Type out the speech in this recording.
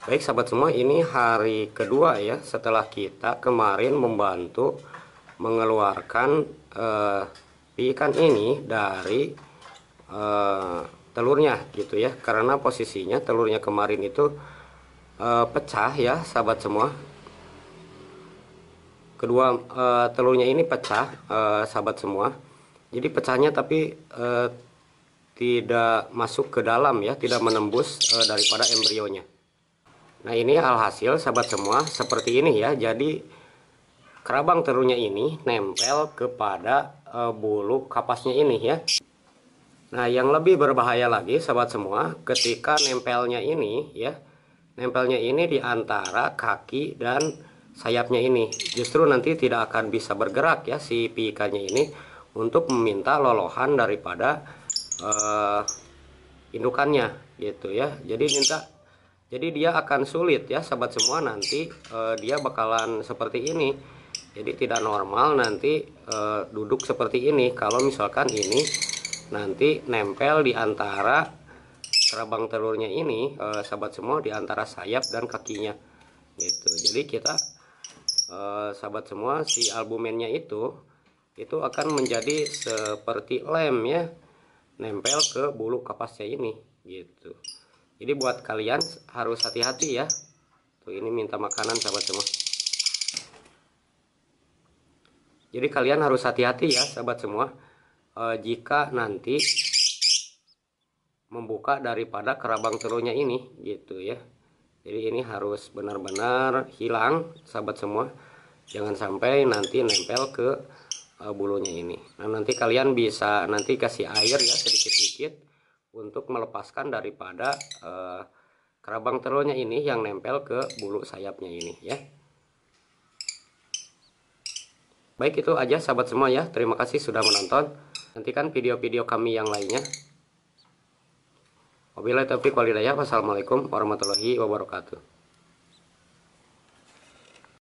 Baik sahabat semua, ini hari kedua ya setelah kita kemarin membantu mengeluarkan uh, ikan ini dari uh, telurnya gitu ya. Karena posisinya telurnya kemarin itu uh, pecah ya sahabat semua. Kedua uh, telurnya ini pecah uh, sahabat semua. Jadi pecahnya tapi uh, tidak masuk ke dalam ya, tidak menembus uh, daripada embrionya. Nah ini alhasil sahabat semua seperti ini ya. Jadi kerabang terunya ini nempel kepada e, bulu kapasnya ini ya. Nah yang lebih berbahaya lagi sahabat semua ketika nempelnya ini ya. Nempelnya ini di antara kaki dan sayapnya ini. Justru nanti tidak akan bisa bergerak ya si piikannya ini untuk meminta lolohan daripada e, indukannya gitu ya. Jadi minta jadi dia akan sulit ya sahabat semua nanti e, dia bakalan seperti ini jadi tidak normal nanti e, duduk seperti ini kalau misalkan ini nanti nempel di antara kerabang telurnya ini e, sahabat semua di antara sayap dan kakinya gitu jadi kita sahabat semua si albumennya itu itu akan menjadi seperti lem ya nempel ke bulu kapasnya ini gitu jadi buat kalian harus hati-hati ya tuh ini minta makanan sahabat semua jadi kalian harus hati-hati ya sahabat semua e, jika nanti membuka daripada kerabang telurnya ini gitu ya jadi ini harus benar-benar hilang sahabat semua jangan sampai nanti nempel ke e, bulunya ini nah nanti kalian bisa nanti kasih air ya sedikit-sedikit untuk melepaskan daripada eh, kerabang telurnya ini yang nempel ke bulu sayapnya ini ya baik itu aja sahabat semua ya terima kasih sudah menonton nantikan video-video kami yang lainnya wabillahi taufiq walhidayah wassalamualaikum warahmatullahi wabarakatuh